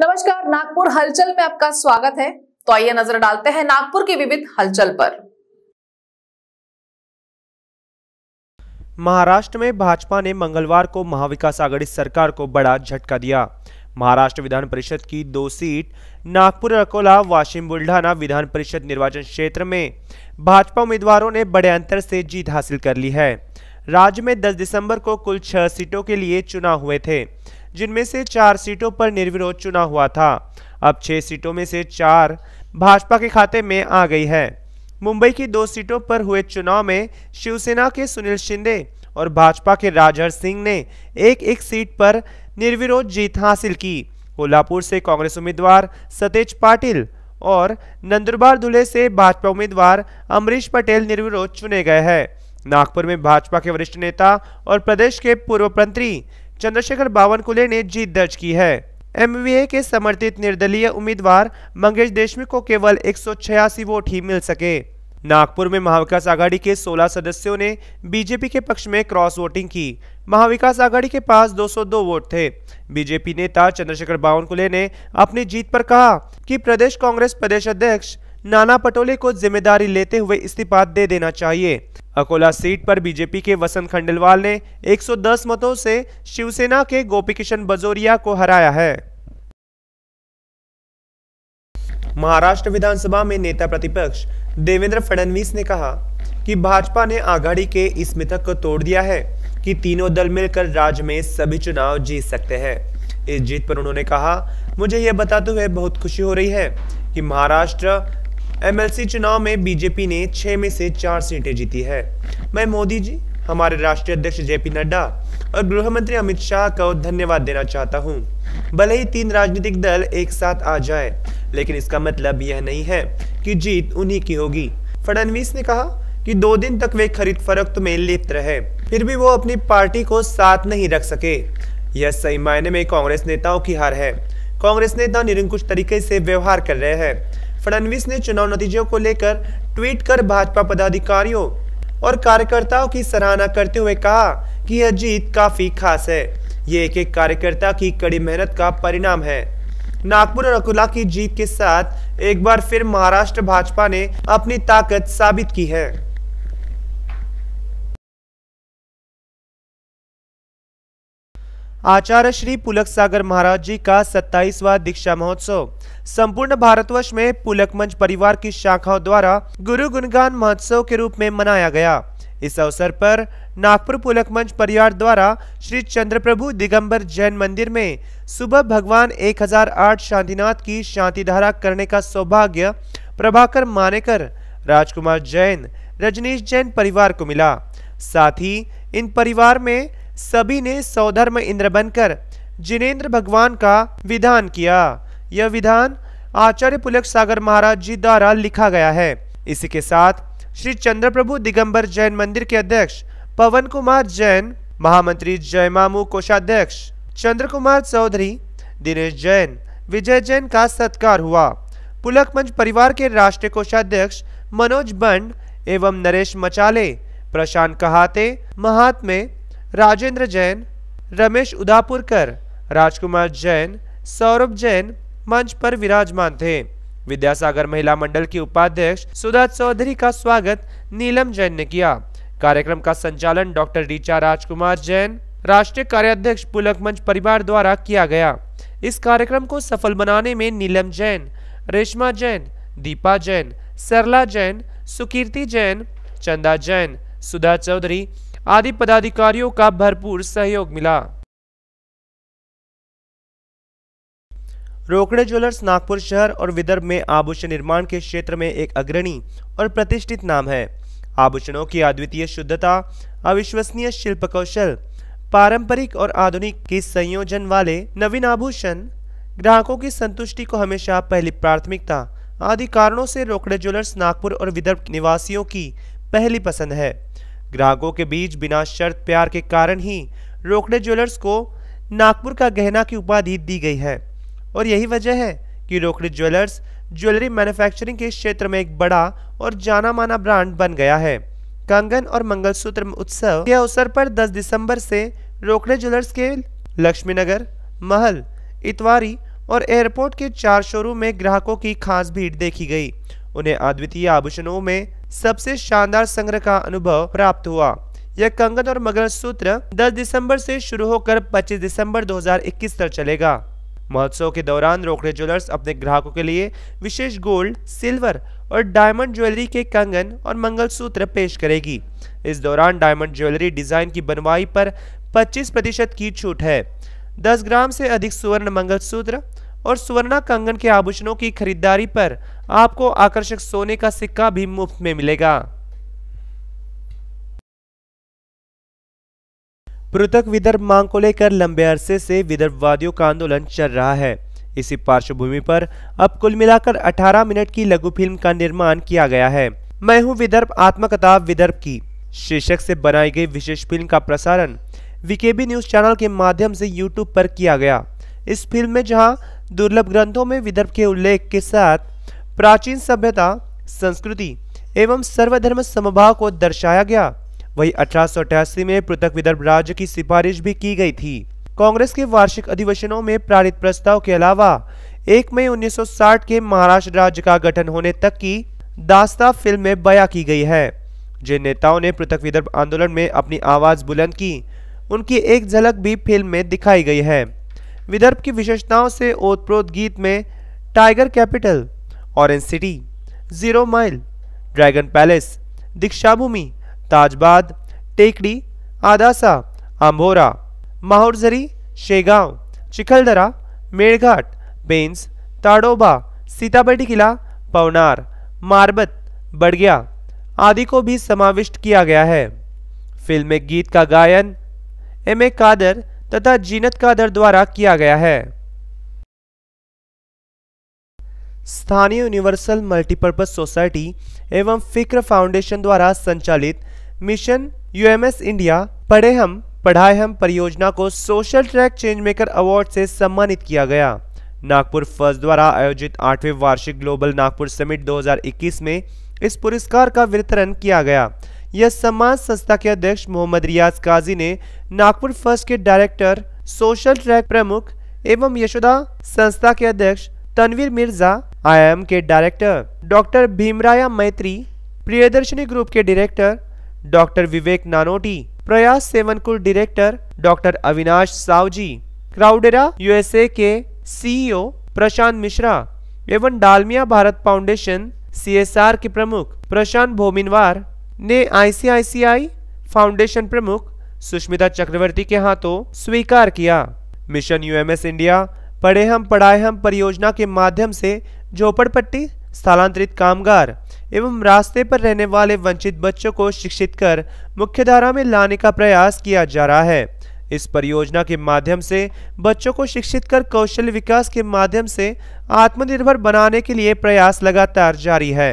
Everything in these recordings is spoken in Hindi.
नमस्कार नागपुर हलचल में आपका स्वागत है तो आइए नजर डालते हैं नागपुर की विविध हलचल पर महाराष्ट्र में भाजपा ने मंगलवार को महाविकास आघाड़ी सरकार को बड़ा झटका दिया महाराष्ट्र विधान परिषद की दो सीट नागपुर अकोला वाशिम बुल्ढाना विधान परिषद निर्वाचन क्षेत्र में भाजपा उम्मीदवारों ने बड़े अंतर से जीत हासिल कर ली है राज्य में 10 दिसंबर को कुल छह सीटों के लिए चुनाव हुए थे जिनमें से चार सीटों पर निर्विरोध चुना हुआ था अब छह सीटों में से चार भाजपा के खाते में आ गई है मुंबई की दो सीटों पर हुए चुनाव में शिवसेना के सुनील शिंदे और भाजपा के राजहर सिंह ने एक एक सीट पर निर्विरोध जीत हासिल की कोल्हापुर से कांग्रेस उम्मीदवार सतेज पाटिल और नंदुरबार दुले से भाजपा उम्मीदवार अमरीश पटेल निर्विरोध चुने गए हैं नागपुर में भाजपा के वरिष्ठ नेता और प्रदेश के पूर्व मंत्री चंद्रशेखर बावनकुले ने जीत दर्ज की है एमवीए के समर्थित निर्दलीय उम्मीदवार मंगेश देशमुख को केवल एक वोट ही मिल सके नागपुर में महाविकास आघाड़ी के 16 सदस्यों ने बीजेपी के पक्ष में क्रॉस वोटिंग की महाविकास आघाड़ी के पास 202 वोट थे बीजेपी नेता चंद्रशेखर बावनकुले ने अपनी जीत पर कहा कि प्रदेश कांग्रेस प्रदेश अध्यक्ष नाना पटोले को जिम्मेदारी लेते हुए इस्तीफा दे देना चाहिए अकोला सीट पर बीजेपी के वसंत खंडेलवाल ने 110 मतों से शिवसेना के गोपी किशन बजोरिया को हराया है महाराष्ट्र विधानसभा में नेता प्रतिपक्ष देवेंद्र फडणवीस ने कहा कि भाजपा ने आघाड़ी के इस मिथक को तोड़ दिया है कि तीनों दल मिलकर राज्य में सभी चुनाव जीत सकते हैं इस जीत पर उन्होंने कहा मुझे यह बताते हुए बहुत खुशी हो रही है कि महाराष्ट्र एमएलसी चुनाव में बीजेपी ने छः में से चार सीटें जीती है मैं मोदी जी हमारे राष्ट्रीय अध्यक्ष जेपी नड्डा और गृह मंत्री अमित शाह को धन्यवाद देना चाहता हूं। भले ही तीन राजनीतिक दल एक साथ आ जाए लेकिन इसका मतलब यह नहीं है कि जीत उन्हीं की होगी फडनवीस ने कहा कि दो दिन तक वे खरीद फरोख्त में लिप्त रहे फिर भी वो अपनी पार्टी को साथ नहीं रख सके यह सही मायने में कांग्रेस नेताओं की हार है कांग्रेस नेता निरंकुश तरीके से व्यवहार कर रहे हैं फडणवीस ने चुनाव नतीजों को लेकर ट्वीट कर भाजपा पदाधिकारियों और कार्यकर्ताओं की सराहना करते हुए कहा कि यह जीत काफ़ी खास है ये एक एक कार्यकर्ता की कड़ी मेहनत का परिणाम है नागपुर और अकोला की जीत के साथ एक बार फिर महाराष्ट्र भाजपा ने अपनी ताकत साबित की है आचार्य श्री पुलक सागर महाराज जी का 27वां दीक्षा महोत्सव संपूर्ण भारतवर्ष में पुलक मंच परिवार की शाखाओं द्वारा गुरु गुणगान महोत्सव के रूप में मनाया गया इस अवसर पर नागपुर पुलक मंच परिवार द्वारा श्री चंद्रप्रभु दिगंबर जैन मंदिर में सुबह भगवान 1008 शांतिनाथ की शांति धारा करने का सौभाग्य प्रभाकर मानेकर राजकुमार जैन रजनीश जैन परिवार को मिला साथ ही इन परिवार में सभी ने सौधर्म इंद्र बनकर जिनेन्द्र भगवान का विधान किया यह विधान आचार्य पुलक सागर महाराज जी द्वारा लिखा गया है इसी के साथ श्री चंद्रप्रभु दिगंबर जैन मंदिर के अध्यक्ष पवन कुमार जैन महामंत्री जय मामू कोषाध्यक्ष चंद्र कुमार चौधरी दिनेश जैन विजय जैन का सत्कार हुआ पुलक मंच परिवार के राष्ट्रीय कोषाध्यक्ष मनोज बंड एवं नरेश मचाले प्रशांत कहाते महात्मे राजेंद्र जैन रमेश उदापुरकर राजकुमार जैन सौरभ जैन मंच पर विराजमान थे विद्यासागर महिला मंडल की उपाध्यक्ष सुधा चौधरी का स्वागत नीलम जैन ने किया कार्यक्रम का संचालन डॉक्टर रीचा राजकुमार जैन राष्ट्रीय कार्याध्यक्ष पुलक मंच परिवार द्वारा किया गया इस कार्यक्रम को सफल बनाने में नीलम जैन रेशमा जैन दीपा जैन सरला जैन सुकीर्ति जैन चंदा जैन सुधा चौधरी आदि पदाधिकारियों का भरपूर सहयोग मिला रोकड़े ज्वेलर्स नागपुर शहर और विदर्भ में आभूषण निर्माण के क्षेत्र में एक अग्रणी और प्रतिष्ठित नाम है आभूषणों की अद्वितीय शुद्धता अविश्वसनीय शिल्प कौशल पारंपरिक और आधुनिक के संयोजन वाले नवीन आभूषण ग्राहकों की संतुष्टि को हमेशा पहली प्राथमिकता आदि कारणों से रोकड़े ज्वेलर्स नागपुर और विदर्भ निवासियों की पहली पसंद है ग्राहकों के बीच बिना शर्त प्यार के कारण ही रोकड़े ज्वेलर्स को नागपुर का गहना की उपाधि दी गई है और यही वजह है कि रोकड़े ज्वेलर्स ज्वेलरी मैन्युफैक्चरिंग के क्षेत्र में एक बड़ा और जाना माना ब्रांड बन गया है कंगन और मंगलसूत्र उत्सव के अवसर पर 10 दिसंबर से रोकड़े ज्वेलर्स के लक्ष्मीनगर महल इतवारी और एयरपोर्ट के चार शोरूम में ग्राहकों की खास भीड़ देखी गई उन्हें अद्वितीय आभूषणों में सबसे शानदार संग्रह का अनुभव प्राप्त हुआ यह कंगन और मगर सूत्र 10 दिसंबर से शुरू होकर 25 दिसंबर 2021 तक चलेगा महोत्सव के दौरान रोकड़े ज्वेलर्स अपने ग्राहकों के लिए विशेष गोल्ड सिल्वर और डायमंड ज्वेलरी के कंगन और मंगलसूत्र पेश करेगी इस दौरान डायमंड ज्वेलरी डिजाइन की बनवाई पर 25 प्रतिशत की छूट है 10 ग्राम से अधिक सुवर्ण मंगलसूत्र और सुवर्णा कंगन के आभूषणों की खरीदारी पर आपको आकर्षक सोने का सिक्का भी मुफ्त में मिलेगा पृथक विदर्भ मांग को लेकर लंबे अरसे से विदर्भवादियों का आंदोलन चल रहा है इसी पार्श्वभूमि पर अब कुल मिलाकर 18 मिनट की लघु फिल्म का निर्माण किया गया है मैं हूं विदर्भ आत्मकथा विदर्भ की शीर्षक से बनाई गई विशेष फिल्म का प्रसारण वीकेबी न्यूज चैनल के माध्यम से यूट्यूब पर किया गया इस फिल्म में जहां दुर्लभ ग्रंथों में विदर्भ के उल्लेख के साथ प्राचीन सभ्यता संस्कृति एवं सर्वधर्म समभाव को दर्शाया गया वही अठारह में पृथक विदर्भ राज्य की सिफारिश भी की गई थी कांग्रेस के वार्षिक अधिवेशनों में पारित प्रस्ताव के अलावा 1 मई 1960 के महाराष्ट्र राज्य का गठन होने तक की दास्ता फिल्म में बया की गई है जिन नेताओं ने पृथक विदर्भ आंदोलन में अपनी आवाज बुलंद की उनकी एक झलक भी फिल्म में दिखाई गई है विदर्भ की विशेषताओं से ओतप्रोत गीत में tiger capital orange city zero mile dragon palace Deekshabhoomi Tajbad Tekdi Adasa अम्भोरा माहौरजरी Shegaon Chikhaldara मेड़घाट बेंस ताड़ोबा सीताबर्डी किला पवनार मारबत बड़गिया आदि को भी समाविष्ट किया गया है फिल्म में गीत का गायन एम ए कादर तथा जीनत कादर द्वारा किया गया है स्थानीय यूनिवर्सल मल्टीपर्पज सोसाइटी एवं फिक्र फाउंडेशन द्वारा संचालित मिशन यूएमएस इंडिया पढ़े हम पढ़ाए हम परियोजना को social track change maker award से सम्मानित किया गया नागपुर फर्स्ट द्वारा आयोजित आठवें वार्षिक ग्लोबल नागपुर समिट 2021 में इस पुरस्कार का वितरण किया गया यह सम्मान संस्था के अध्यक्ष मोहम्मद रियाज काजी ने नागपुर फर्स्ट के डायरेक्टर सोशल ट्रैक प्रमुख एवं यशोदा संस्था के अध्यक्ष तनवीर मिर्जा एम के director doctor Bhimraya Maitri Priyadarshini group के director doctor Vivek Nanoti Prayas Sevankul director doctor Avinash Sao Crowdera USA के सीईओ प्रशांत मिश्रा एवं डालमिया भारत फाउंडेशन सीएसआर के प्रमुख प्रशांत भोमिनवार ने आईसीआईसीआई फाउंडेशन प्रमुख सुष्मिता चक्रवर्ती के हाथों स्वीकार किया मिशन यूएमएस इंडिया पढ़े हम पढ़ाए हम परियोजना के माध्यम से झोपड़पट्टी स्थानांतरित कामगार एवं रास्ते पर रहने वाले वंचित बच्चों को शिक्षित कर मुख्यधारा में लाने का प्रयास किया जा रहा है इस परियोजना के माध्यम से बच्चों को शिक्षित कर कौशल विकास के माध्यम से आत्मनिर्भर बनाने के लिए प्रयास लगातार जारी है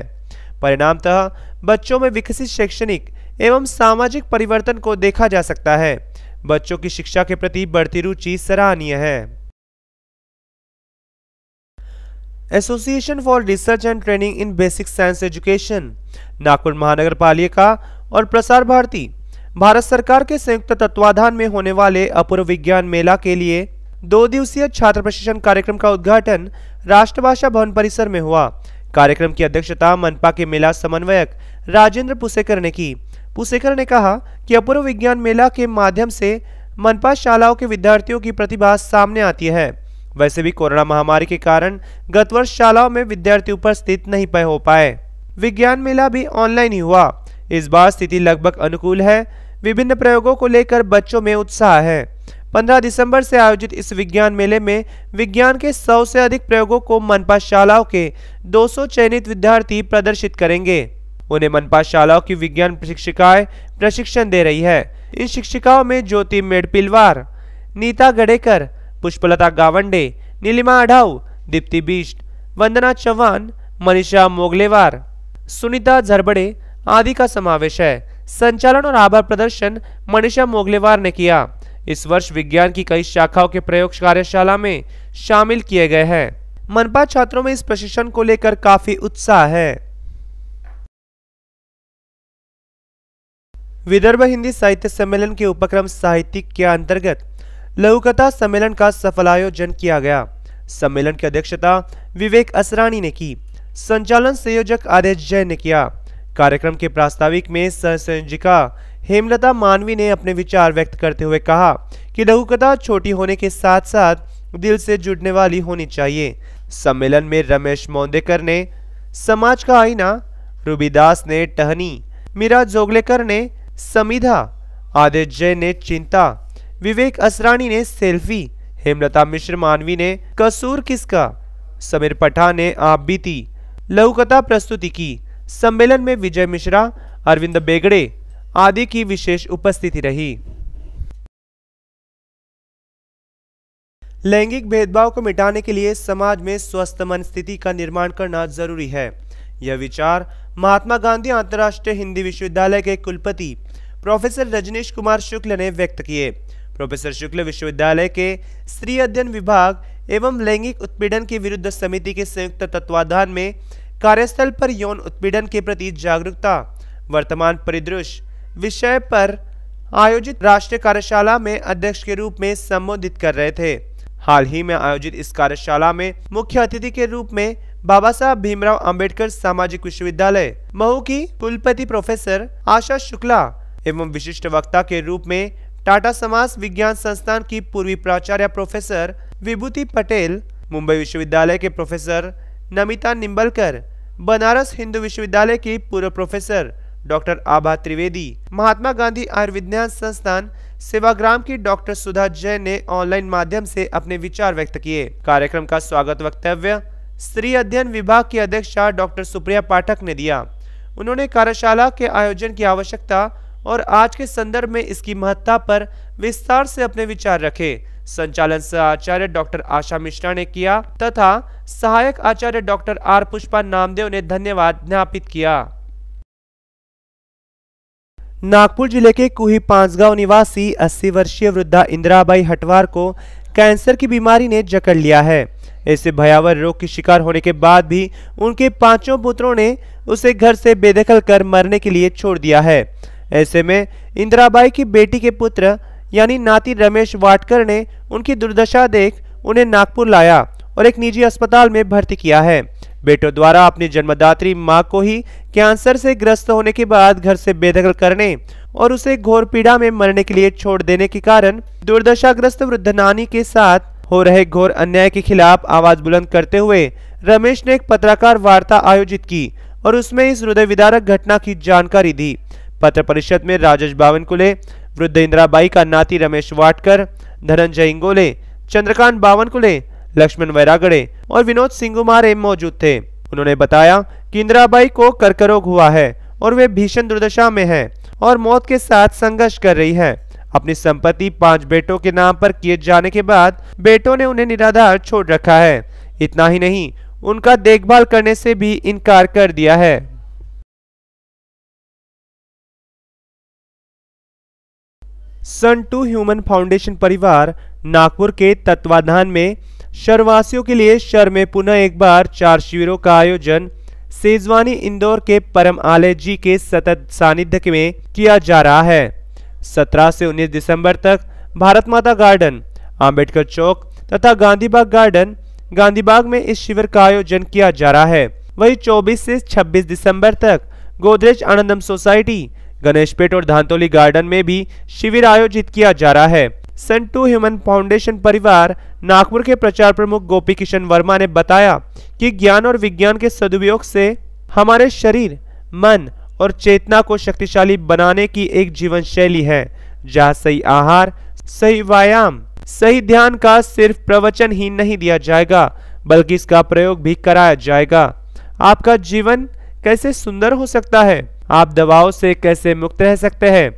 परिणामतः बच्चों में विकसित शैक्षणिक एवं सामाजिक परिवर्तन को देखा जा सकता है बच्चों की शिक्षा के प्रति बढ़ती रुचि सराहनीय है association for research and training in basic science education Nagpur महानगर पालिका और प्रसार भारती भारत सरकार के संयुक्त तत्वाधान में होने वाले अपूर्व विज्ञान मेला के लिए दो दिवसीय छात्र प्रशिक्षण कार्यक्रम का उद्घाटन राष्ट्रभाषा भवन परिसर में हुआ कार्यक्रम की अध्यक्षता मनपा के मेला समन्वयक राजेंद्र पुसेकर ने की पुसेकर ने कहा कि अपूर्व विज्ञान मेला के माध्यम से मनपा शालाओं के विद्यार्थियों की प्रतिभा सामने आती है वैसे भी कोरोना महामारी के कारण गत वर्ष शालाओं में विद्यार्थी उपस्थित नहीं पे हो पाए विज्ञान मेला भी ऑनलाइन ही हुआ इस बार स्थिति लगभग अनुकूल है विभिन्न प्रयोगों को लेकर बच्चों में उत्साह है 15 दिसंबर से आयोजित इस विज्ञान मेले में विज्ञान के 100 से अधिक प्रयोगों को मनपा शालाओं के 200 चयनित विद्यार्थी प्रदर्शित करेंगे उन्हें मनपा शालाओं की विज्ञान शिक्षिकाएं प्रशिक्षण दे रही है इन शिक्षिकाओं में ज्योति मेडपिलवार नीता गडेकर पुष्पलता गावंडे नीलिमा आढाव दीप्ति बिष्ट वंदना चौहान मनीषा मोगलेवार सुनीता झरबड़े आदि का समावेश है संचालन और आभार प्रदर्शन मनीषा मोगलेवार ने किया इस वर्ष विज्ञान की कई शाखाओं के प्रयोग कार्यशाला में शामिल किए गए हैं मनपा छात्रों में इस प्रशिक्षण को लेकर काफी उत्साह है विदर्भ हिंदी साहित्य सम्मेलन के उपक्रम साहित्यिक के अंतर्गत लघुकथा सम्मेलन का सफल आयोजन किया गया सम्मेलन की अध्यक्षता विवेक असरानी ने की संचालन संयोजक आदेश जैन ने किया कार्यक्रम के प्रास्ताविक में संयोजिका हेमलता मानवी ने अपने विचार व्यक्त करते हुए कहा कि लघुकथा छोटी होने के साथ साथ दिल से जुड़ने वाली होनी चाहिए सम्मेलन में रमेश मौंदेकर ने समाज का आईना रूबीदास ने टहनी मीरा जोगलेकर ने समीधा आदित्य जय ने चिंता विवेक असरानी ने सेल्फी हेमलता मिश्र मानवी ने कसूर किसका समीर पठान ने आप बीती लघुकथा प्रस्तुति की सम्मेलन में विजय मिश्रा अरविंद बेगड़े आदि की विशेष उपस्थिति रही लैंगिक भेदभाव को मिटाने के लिए समाज में स्वस्थ मन स्थिति का निर्माण करना जरूरी है यह विचार महात्मा गांधी अंतर्राष्ट्रीय हिंदी विश्वविद्यालय के कुलपति प्रोफेसर रजनीश कुमार शुक्ल ने व्यक्त किए प्रोफेसर शुक्ल विश्वविद्यालय के स्त्री अध्ययन विभाग एवं लैंगिक उत्पीड़न के विरुद्ध समिति के संयुक्त तत्वाधान में कार्यस्थल पर यौन उत्पीड़न के प्रति जागरूकता वर्तमान परिदृश्य विषय पर आयोजित राष्ट्रीय कार्यशाला में अध्यक्ष के रूप में संबोधित कर रहे थे हाल ही में आयोजित इस कार्यशाला में मुख्य अतिथि के रूप में बाबा साहब भीमराव अंबेडकर सामाजिक विश्वविद्यालय महू की कुलपति प्रोफेसर आशा शुक्ला एवं विशिष्ट वक्ता के रूप में टाटा समाज विज्ञान संस्थान की पूर्वी प्राचार्य प्रोफेसर विभूति पटेल मुंबई विश्वविद्यालय के प्रोफेसर नमिता निम्बलकर बनारस हिंदू विश्वविद्यालय की पूर्व प्रोफेसर डॉक्टर आभा त्रिवेदी महात्मा गांधी आयुर्विज्ञान संस्थान सेवाग्राम की डॉक्टर सुधा जैन ने ऑनलाइन माध्यम से अपने विचार व्यक्त किए कार्यक्रम का स्वागत वक्तव्य स्त्री अध्ययन विभाग की अध्यक्षा डॉक्टर सुप्रिया पाठक ने दिया उन्होंने कार्यशाला के आयोजन की आवश्यकता और आज के संदर्भ में इसकी महत्ता पर विस्तार से अपने विचार रखे संचालन सह आचार्य डॉक्टर आशा मिश्रा ने किया तथा सहायक आचार्य डॉक्टर आर पुष्पा नामदेव ने धन्यवाद ज्ञापित किया नागपुर जिले के कुही पांचगांव निवासी 80 वर्षीय वृद्धा इंदिराबाई हटवार को कैंसर की बीमारी ने जकड़ लिया है ऐसे भयावह रोग की शिकार होने के बाद भी उनके पांचों पुत्रों ने उसे घर से बेदखल कर मरने के लिए छोड़ दिया है ऐसे में इंदिराबाई की बेटी के पुत्र यानी नाती रमेश वाटकर ने उनकी दुर्दशा देख उन्हें नागपुर लाया और एक निजी अस्पताल में भर्ती किया है बेटों द्वारा अपनी जन्मदात्री माँ को ही कैंसर से ग्रस्त होने के बाद घर से बेदखल करने और उसे घोर पीड़ा में मरने के लिए छोड़ देने के कारण दुर्दशाग्रस्त वृद्ध नानी के साथ हो रहे घोर अन्याय के खिलाफ आवाज बुलंद करते हुए रमेश ने एक पत्रकार वार्ता आयोजित की और उसमें इस हृदय विदारक घटना की जानकारी दी पत्र परिषद में राजेश बावनकुले वृद्ध इंदिराबाई का नाती रमेश वाटकर धनंजय इंगोले चंद्रकांत बावनकुले लक्ष्मण वैरागड़े और विनोद सिंगुमारे मौजूद थे उन्होंने बताया कि इंदिराबाई को कर्करोग हुआ है और वे भीषण दुर्दशा में हैं और मौत के साथ संघर्ष कर रही हैं। अपनी संपत्ति पांच बेटों के नाम पर किए जाने के बाद बेटों ने उन्हें निराधार छोड़ रखा है इतना ही नहीं उनका देखभाल करने से भी इनकार कर दिया है सन टू ह्यूमन फाउंडेशन परिवार नागपुर के तत्वाधान में शहरवासियों के लिए शहर में पुनः एक बार चार शिविरों का आयोजन सेजवानी इंदौर के परम आलय जी के सतत सानिध्य में किया जा रहा है 17 से 19 दिसंबर तक भारत माता गार्डन आम्बेडकर चौक तथा गांधीबाग गार्डन गांधीबाग में इस शिविर का आयोजन किया जा रहा है वही 24 से 26 दिसंबर तक गोदरेज आनंदम सोसाइटी गणेशपेट और धांतोली गार्डन में भी शिविर आयोजित किया जा रहा है सन टू ह्यूमन फाउंडेशन परिवार नागपुर के प्रचार प्रमुख गोपी किशन वर्मा ने बताया कि ज्ञान और विज्ञान के सदुपयोग से हमारे शरीर मन और चेतना को शक्तिशाली बनाने की एक जीवन शैली है जहाँ सही आहार सही व्यायाम सही ध्यान का सिर्फ प्रवचन ही नहीं दिया जाएगा बल्कि इसका प्रयोग भी कराया जाएगा आपका जीवन कैसे सुंदर हो सकता है आप दवाओं से कैसे मुक्त रह सकते हैं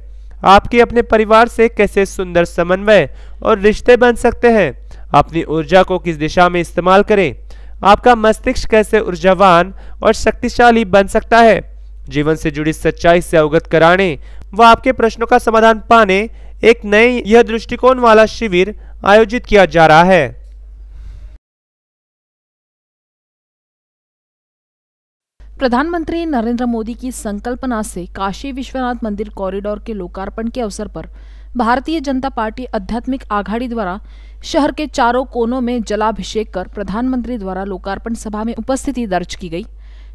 आपके अपने परिवार से कैसे सुंदर समन्वय और रिश्ते बन सकते हैं अपनी ऊर्जा को किस दिशा में इस्तेमाल करें आपका मस्तिष्क कैसे ऊर्जावान और शक्तिशाली बन सकता है जीवन से जुड़ी सच्चाई से अवगत कराने व आपके प्रश्नों का समाधान पाने एक नए यह दृष्टिकोण वाला शिविर आयोजित किया जा रहा है प्रधानमंत्री नरेंद्र मोदी की संकल्पना से काशी विश्वनाथ मंदिर कॉरिडोर के लोकार्पण के अवसर पर भारतीय जनता पार्टी आध्यात्मिक आघाड़ी द्वारा शहर के चारों कोनों में जलाभिषेक कर प्रधानमंत्री द्वारा लोकार्पण सभा में उपस्थिति दर्ज की गई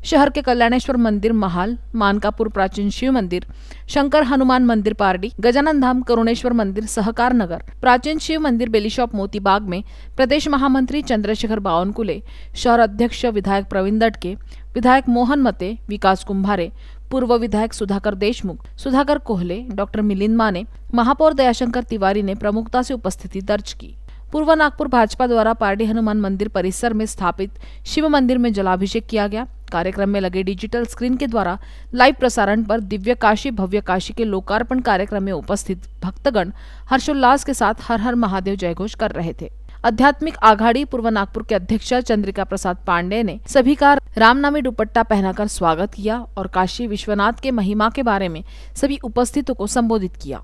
शहर के कल्याणेश्वर मंदिर महाल मानकापुर प्राचीन शिव मंदिर शंकर हनुमान मंदिर पारडी गजानन धाम करुणेश्वर मंदिर सहकार नगर प्राचीन शिव मंदिर बेलीशॉप मोतीबाग में प्रदेश महामंत्री चंद्रशेखर बावनकुले शहर अध्यक्ष विधायक प्रवीण दटके विधायक मोहन मते विकास कुंभारे पूर्व विधायक सुधाकर देशमुख सुधाकर कोहले डॉक्टर मिलिंद माने महापौर दयाशंकर तिवारी ने प्रमुखता से उपस्थिति दर्ज की पूर्व नागपुर भाजपा द्वारा पार्टी हनुमान मंदिर परिसर में स्थापित शिव मंदिर में जलाभिषेक किया गया कार्यक्रम में लगे डिजिटल स्क्रीन के द्वारा लाइव प्रसारण पर दिव्य काशी भव्य काशी के लोकार्पण कार्यक्रम में उपस्थित भक्तगण हर्षोल्लास के साथ हर हर महादेव जयघोष कर रहे थे आध्यात्मिक आघाड़ी पूर्व नागपुर के अध्यक्ष चंद्रिका प्रसाद पांडे ने सभी का रामनामी दुपट्टा पहनाकर स्वागत किया और काशी विश्वनाथ के महिमा के बारे में सभी उपस्थितों को संबोधित किया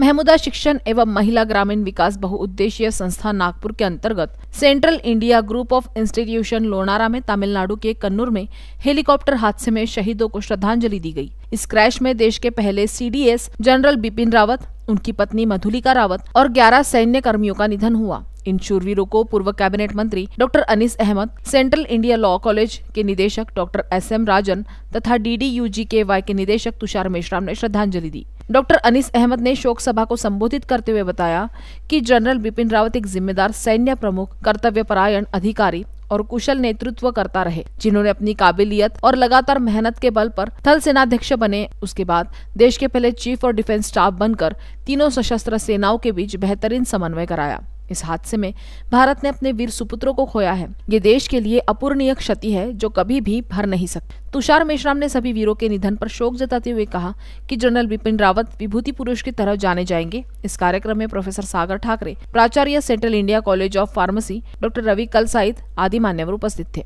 महमुदा शिक्षण एवं महिला ग्रामीण विकास बहुउद्देशीय संस्था नागपुर के अंतर्गत central India group of institution Lonara में तमिलनाडु के कन्नूर में हेलीकॉप्टर हादसे में शहीदों को श्रद्धांजलि दी गई इस क्रैश में देश के पहले सीडीएस जनरल बिपिन रावत उनकी पत्नी मधुलिका रावत और 11 सैन्य कर्मियों का निधन हुआ इन शूरवीरों को पूर्व कैबिनेट मंत्री doctor Anis Ahmed central India law college के निदेशक डॉक्टर एस एम राजन तथा डी के वाई के निदेशक तुषार मेश्राम ने श्रद्धांजलि दी डॉक्टर अनिस अहमद ने शोक सभा को संबोधित करते हुए बताया कि जनरल बिपिन रावत एक जिम्मेदार सैन्य प्रमुख कर्तव्य परायण अधिकारी और कुशल नेतृत्व करता रहे जिन्होंने अपनी काबिलियत और लगातार मेहनत के बल पर थल सेनाध्यक्ष बने उसके बाद देश के पहले चीफ और डिफेंस स्टाफ बनकर तीनों सशस्त्र सेनाओं के बीच बेहतरीन समन्वय कराया इस हादसे में भारत ने अपने वीर सुपुत्रों को खोया है ये देश के लिए अपूर्णीय क्षति है जो कभी भी भर नहीं सकती तुषार मेश्राम ने सभी वीरों के निधन पर शोक जताते हुए कहा कि जनरल बिपिन रावत विभूति पुरुष की तरह जाने जाएंगे इस कार्यक्रम में प्रोफेसर सागर ठाकरे प्राचार्य central India college of pharmacy doctor Ravi Kalsait आदि मान्यवर उपस्थित थे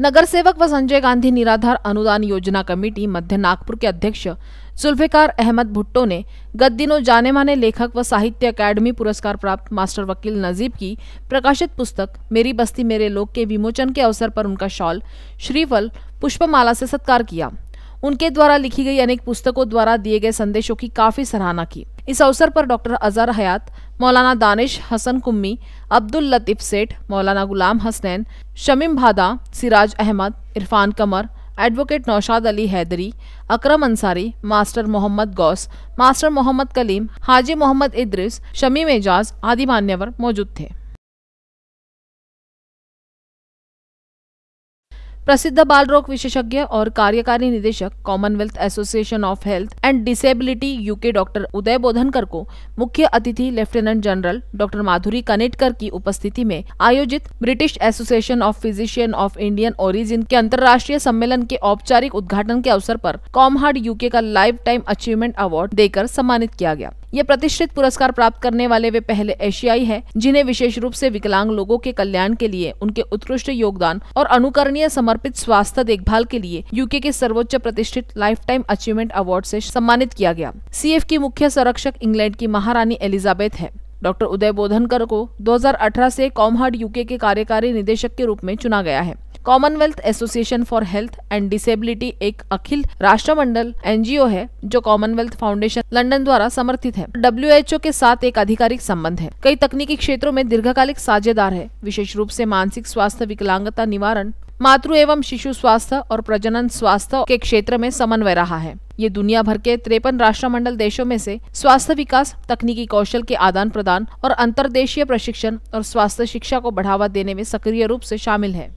नगर सेवक व संजय गांधी निराधार अनुदान योजना कमेटी मध्य नागपुर के अध्यक्ष जुल्फिकार अहमद भुट्टो ने गत दिनों जाने माने लेखक व साहित्य अकादमी पुरस्कार प्राप्त मास्टर वकील नजीब की प्रकाशित पुस्तक मेरी बस्ती मेरे लोग के विमोचन के अवसर पर उनका शॉल श्रीफल पुष्पमाला से सत्कार किया उनके द्वारा लिखी गई अनेक पुस्तकों द्वारा दिए गए संदेशों की काफी सराहना की इस अवसर पर डॉक्टर अजहर हयात मौलाना Danish Hasan Kummi Abdul Latif Seth Maulana Ghulam Hasnain Shamim Bhada Siraj Ahmed Irfan Qamar advocate Naushad Ali Haidari Akram Ansari master Mohammad Ghaus master Mohammad Kalim Haji Mohammad Idris Shamim Ejaz आदि मान्यवर मौजूद थे प्रसिद्ध बाल रोग विशेषज्ञ और कार्यकारी निदेशक commonwealth association of health and disability UK doctor Uday Bodhankar को मुख्य अतिथि lieutenant general doctor Madhuri Kanetkar की उपस्थिति में आयोजित British association of physician of Indian origin के अंतर्राष्ट्रीय सम्मेलन के औपचारिक उद्घाटन के अवसर पर कॉमहार्ड यूके का लाइफ टाइम अचीवमेंट अवार्ड देकर सम्मानित किया गया यह प्रतिष्ठित पुरस्कार प्राप्त करने वाले वे पहले एशियाई है जिन्हें विशेष रूप से विकलांग लोगों के कल्याण के लिए उनके उत्कृष्ट योगदान और अनुकरणीय समर्पित स्वास्थ्य देखभाल के लिए यूके के सर्वोच्च प्रतिष्ठित लाइफ टाइम अचीवमेंट अवार्ड से सम्मानित किया गया एफ की मुख्य संरक्षक इंग्लैंड की महारानी एलिजाबेथ है डॉक्टर उदय बोधनकर को 2018 से कॉमहार्ड यूके के कार्यकारी निदेशक के रूप में चुना गया है commonwealth association for health and disability एक अखिल राष्ट्रमंडल एनजीओ है जो कॉमनवेल्थ फाउंडेशन लंदन द्वारा समर्थित है डब्ल्यू के साथ एक आधिकारिक संबंध है कई तकनीकी क्षेत्रों में दीर्घकालिक साझेदार है विशेष रूप से मानसिक स्वास्थ्य विकलांगता निवारण मातृ एवं शिशु स्वास्थ्य और प्रजनन स्वास्थ्य के क्षेत्र में समन्वय रहा है ये दुनिया भर के त्रेपन राष्ट्रमंडल देशों में से स्वास्थ्य विकास तकनीकी कौशल के आदान प्रदान और अंतरदेशीय प्रशिक्षण और स्वास्थ्य शिक्षा को बढ़ावा देने में सक्रिय रूप से शामिल है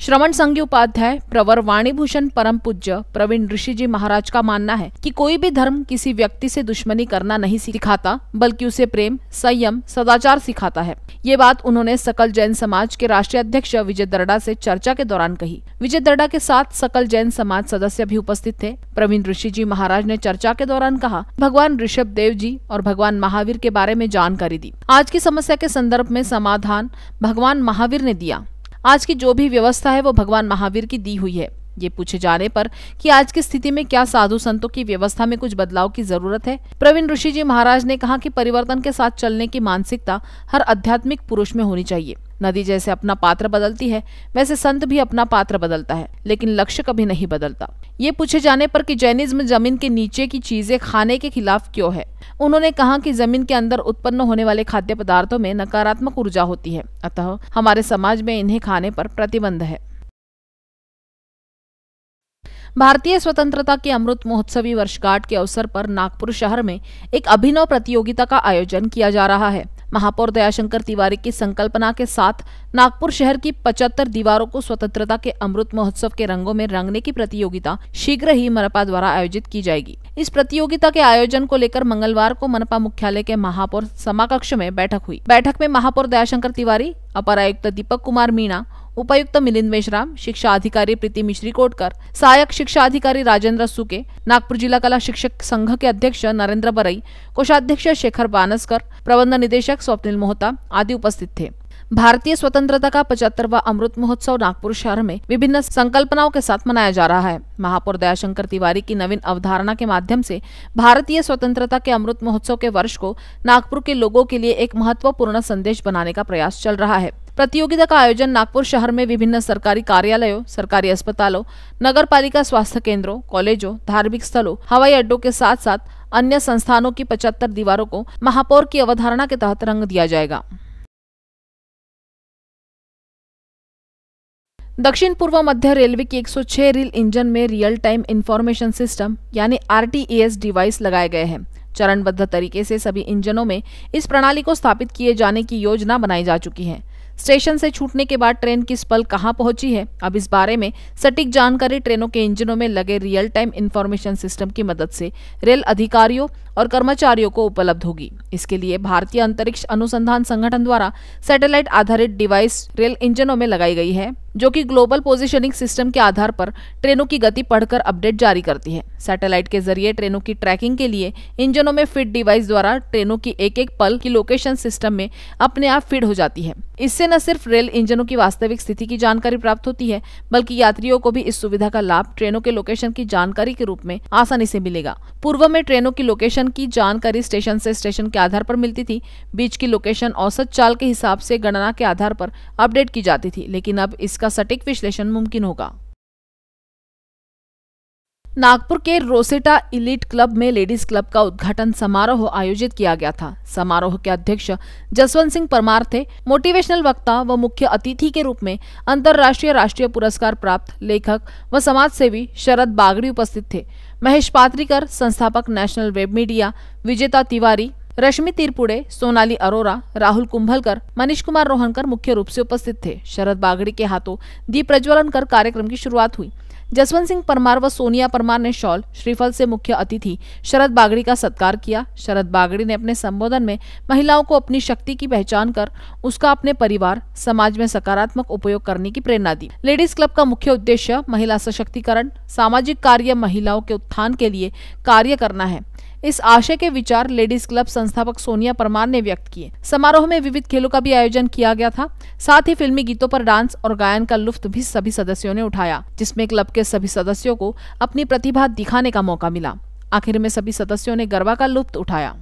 श्रवण संघ उपाध्याय प्रवर वाणीभूषण परम पूज्य प्रवीण ऋषि जी महाराज का मानना है कि कोई भी धर्म किसी व्यक्ति से दुश्मनी करना नहीं सिखाता बल्कि उसे प्रेम संयम सदाचार सिखाता है ये बात उन्होंने सकल जैन समाज के राष्ट्रीय अध्यक्ष विजय दरडा से चर्चा के दौरान कही विजय दरडा के साथ सकल जैन समाज सदस्य भी उपस्थित थे प्रवीण ऋषि जी महाराज ने चर्चा के दौरान कहा भगवान ऋषभ देव जी और भगवान महावीर के बारे में जानकारी दी आज की समस्या के संदर्भ में समाधान भगवान महावीर ने दिया आज की जो भी व्यवस्था है वो भगवान महावीर की दी हुई है ये पूछे जाने पर कि आज की स्थिति में क्या साधु संतों की व्यवस्था में कुछ बदलाव की जरूरत है प्रवीण ऋषि जी महाराज ने कहा कि परिवर्तन के साथ चलने की मानसिकता हर आध्यात्मिक पुरुष में होनी चाहिए नदी जैसे अपना पात्र बदलती है वैसे संत भी अपना पात्र बदलता है लेकिन लक्ष्य कभी नहीं बदलता ये पूछे जाने पर कि जैनिज्म जमीन के नीचे की चीजें खाने के खिलाफ क्यों है उन्होंने कहा कि जमीन के अंदर उत्पन्न होने वाले खाद्य पदार्थों में नकारात्मक ऊर्जा होती है अतः हमारे समाज में इन्हें खाने पर प्रतिबंध है भारतीय स्वतंत्रता के अमृत महोत्सवी वर्षगांठ के अवसर पर नागपुर शहर में एक अभिनव प्रतियोगिता का आयोजन किया जा रहा है महापौर दयाशंकर तिवारी की संकल्पना के साथ नागपुर शहर की पचहत्तर दीवारों को स्वतंत्रता के अमृत महोत्सव के रंगों में रंगने की प्रतियोगिता शीघ्र ही मनपा द्वारा आयोजित की जाएगी इस प्रतियोगिता के आयोजन को लेकर मंगलवार को मनपा मुख्यालय के महापौर समाकक्ष में बैठक हुई बैठक में महापौर दयाशंकर तिवारी अपर आयुक्त दीपक कुमार मीणा उपायुक्त मिलिंद मेश्राम शिक्षा अधिकारी प्रीति मिश्री कोटकर सहायक शिक्षा अधिकारी राजेंद्र सुके नागपुर जिला कला शिक्षक संघ के अध्यक्ष नरेंद्र बरई कोषाध्यक्ष शेखर बानसकर प्रबंध निदेशक स्वप्निल मोहता आदि उपस्थित थे भारतीय स्वतंत्रता का पचहत्तरवा अमृत महोत्सव नागपुर शहर में विभिन्न संकल्पनाओं के साथ मनाया जा रहा है महापौर दयाशंकर तिवारी की नवीन अवधारणा के माध्यम से भारतीय स्वतंत्रता के अमृत महोत्सव के वर्ष को नागपुर के लोगों के लिए एक महत्वपूर्ण संदेश बनाने का प्रयास चल रहा है प्रतियोगिता का आयोजन नागपुर शहर में विभिन्न सरकारी कार्यालयों सरकारी अस्पतालों नगर पालिका स्वास्थ्य केंद्रों कॉलेजों धार्मिक स्थलों हवाई अड्डों के साथ साथ अन्य संस्थानों की पचहत्तर दीवारों को महापौर की अवधारणा के तहत रंग दिया जाएगा दक्षिण पूर्व मध्य रेलवे की 106 रेल इंजन में रियल टाइम इंफॉर्मेशन सिस्टम यानी आर डिवाइस लगाए गए हैं चरणबद्ध तरीके से सभी इंजनों में इस प्रणाली को स्थापित किए जाने की योजना बनाई जा चुकी है स्टेशन से छूटने के बाद ट्रेन किस पल कहाँ पहुंची है अब इस बारे में सटीक जानकारी ट्रेनों के इंजनों में लगे रियल टाइम इंफॉर्मेशन सिस्टम की मदद से रेल अधिकारियों और कर्मचारियों को उपलब्ध होगी इसके लिए भारतीय अंतरिक्ष अनुसंधान संगठन द्वारा सैटेलाइट आधारित डिवाइस रेल इंजनों में लगाई गई है जो कि ग्लोबल पोजीशनिंग सिस्टम के आधार पर ट्रेनों की गति पढ़कर अपडेट जारी करती है सैटेलाइट के जरिए ट्रेनों की ट्रैकिंग के लिए इंजनों में फिट डिवाइस द्वारा ट्रेनों की एक एक पल की लोकेशन सिस्टम में अपने आप फिट हो जाती है इससे न सिर्फ रेल इंजनों की वास्तविक स्थिति की जानकारी प्राप्त होती है बल्कि यात्रियों को भी इस सुविधा का लाभ ट्रेनों के लोकेशन की जानकारी के रूप में आसानी से मिलेगा पूर्व में ट्रेनों की लोकेशन की जानकारी स्टेशन से स्टेशन के आधार पर मिलती थी बीच की लोकेशन औसत चाल के हिसाब से गणना के आधार पर अपडेट की जाती थी लेकिन अब इसका इसका सटीक विश्लेषण मुमकिन होगा नागपुर के रोसेटा इलीट क्लब में लेडीज क्लब का उद्घाटन समारोह आयोजित किया गया था समारोह के अध्यक्ष जसवंत सिंह परमार थे मोटिवेशनल वक्ता व मुख्य अतिथि के रूप में अंतर्राष्ट्रीय राष्ट्रीय पुरस्कार प्राप्त लेखक व समाज सेवी शरद बागड़ी उपस्थित थे महेश पात्रीकर संस्थापक नेशनल वेब मीडिया विजेता तिवारी रश्मि तीरपुड़े सोनाली अरोरा राहुल कुंभलकर मनीष कुमार रोहनकर मुख्य रूप से उपस्थित थे शरद बागड़ी के हाथों दीप प्रज्वलन कर कार्यक्रम की शुरुआत हुई जसवंत सिंह परमार व सोनिया परमार ने शॉल श्रीफल से मुख्य अतिथि शरद बागड़ी का सत्कार किया शरद बागड़ी ने अपने संबोधन में महिलाओं को अपनी शक्ति की पहचान कर उसका अपने परिवार समाज में सकारात्मक उपयोग करने की प्रेरणा दी लेडीज क्लब का मुख्य उद्देश्य महिला सशक्तिकरण सामाजिक कार्य महिलाओं के उत्थान के लिए कार्य करना है इस आशय के विचार लेडीज क्लब संस्थापक सोनिया परमार ने व्यक्त किए समारोह में विविध खेलों का भी आयोजन किया गया था साथ ही फिल्मी गीतों पर डांस और गायन का लुफ्त भी सभी सदस्यों ने उठाया जिसमे क्लब के सभी सदस्यों को अपनी प्रतिभा दिखाने का मौका मिला आखिर में सभी सदस्यों ने गरबा का लुफ्त उठाया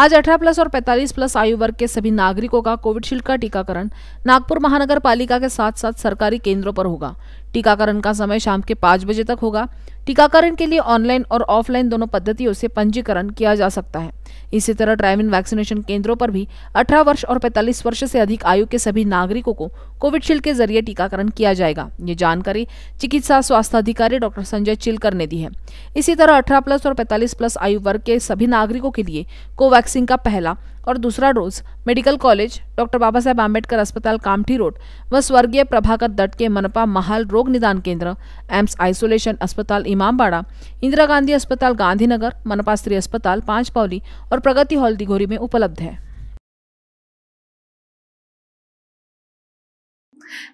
आज 18 प्लस और 45 प्लस आयु वर्ग के सभी नागरिकों का कोविडशील्ड का टीकाकरण नागपुर महानगर पालिका के साथ साथ सरकारी केंद्रों पर होगा टीकाकरण का समय शाम के पाँच बजे तक होगा टीकाकरण के लिए ऑनलाइन और ऑफलाइन दोनों पद्धतियों से पंजीकरण किया जा सकता है इसी तरह ड्राइविंग वैक्सीनेशन केंद्रों पर भी 18 वर्ष और 45 वर्ष से अधिक आयु के सभी नागरिकों को कोविडशील्ड के जरिए टीकाकरण किया जाएगा ये जानकारी चिकित्सा स्वास्थ्य अधिकारी डॉक्टर संजय चिलकर ने दी है इसी तरह अठारह प्लस और पैतालीस प्लस आयु वर्ग के सभी नागरिकों के लिए कोवैक्सीन का पहला और दूसरा dose medical college doctor Baba Saheb Ambedkar अस्पताल कामठी रोड व स्वर्गीय प्रभाकर दट के मनपा महाल रोग निदान केंद्र एम्स आइसोलेशन अस्पताल इमामबाड़ा इंदिरा गांधी अस्पताल गांधीनगर मनपा स्त्री अस्पताल पांच पावली और प्रगति हॉल दिघोरी में उपलब्ध है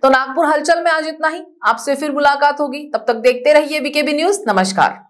तो नागपुर हलचल में आज इतना ही आपसे फिर मुलाकात होगी तब तक देखते रहिए बीकेबी न्यूज नमस्कार